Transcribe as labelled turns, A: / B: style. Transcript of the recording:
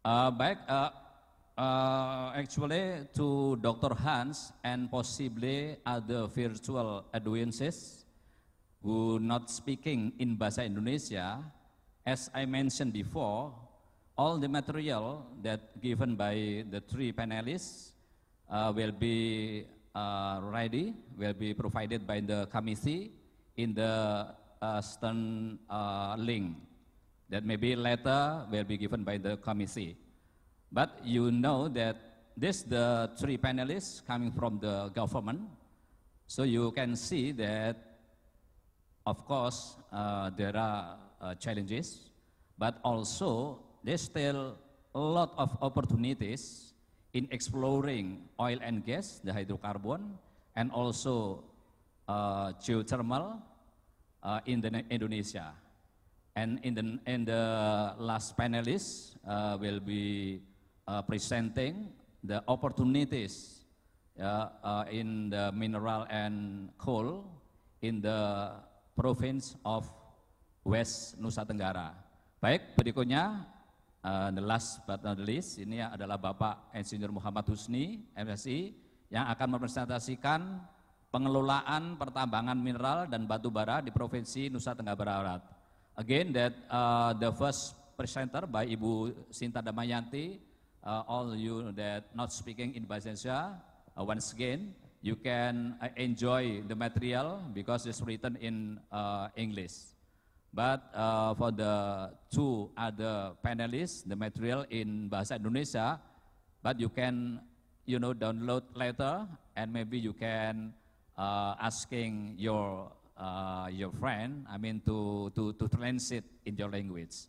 A: Uh, baik, uh, uh, actually to Dr. Hans and possibly other virtual audiences who not speaking in Bahasa Indonesia, as I mentioned before, all the material that given by the three panelists uh, will be uh, ready, will be provided by the committee in the uh, stern uh, link. that maybe later will be given by the committee. But you know that this the three panelists coming from the government. So you can see that, of course, uh, there are uh, challenges, but also there's still a lot of opportunities in exploring oil and gas, the hydrocarbon, and also uh, geothermal uh, in Indonesia. And in the, in the last panelist uh, will be uh, presenting the opportunities uh, uh, in the mineral and coal in the province of West Nusa Tenggara. Baik, berikutnya uh, the last but not least ini adalah Bapak Insinyur Muhammad Husni, MSI yang akan mempresentasikan pengelolaan pertambangan mineral dan batu bara di Provinsi Nusa Tenggara Barat again that uh, the first presenter by Ibu Sinta Damayanti, uh, all you that not speaking in Bahasa Indonesia, uh, once again, you can uh, enjoy the material because it's written in uh, English. But uh, for the two other panelists, the material in Bahasa Indonesia, but you can, you know, download later and maybe you can uh, asking your uh, your friend, I mean, to, to, to translate in your language.